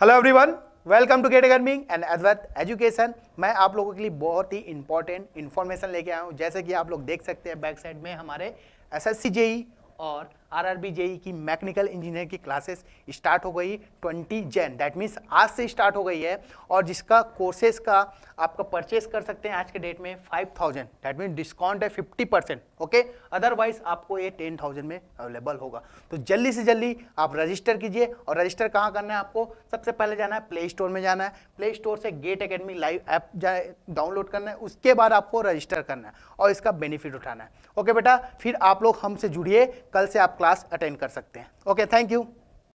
hello everyone welcome to Gate गर्मिंग and एडवत education मैं आप लोगों के लिए बहुत ही इंपॉर्टेंट इन्फॉर्मेशन लेके आया हूँ जैसे कि आप लोग देख सकते हैं बैक साइड में हमारे एस एस e और आरआरबी जेई e की मैकेनिकल इंजीनियर की क्लासेस स्टार्ट हो गई 20 जैन दैट मीन्स आज से स्टार्ट हो गई है और जिसका कोर्सेज का आपका परचेस कर सकते हैं आज के डेट में 5000 दैट मीन्स डिस्काउंट है 50 परसेंट ओके अदरवाइज आपको ये 10000 में अवेलेबल होगा तो जल्दी से जल्दी आप रजिस्टर कीजिए और रजिस्टर कहाँ करना है आपको सबसे पहले जाना है प्ले स्टोर में जाना है प्ले स्टोर से गेट अकेडमी लाइव ऐप जाए डाउनलोड करना है उसके बाद आपको रजिस्टर करना है और इसका बेनिफिट उठाना है ओके बेटा फिर आप लोग हमसे जुड़िए कल से आप क्लास अटेंड कर सकते हैं ओके थैंक यू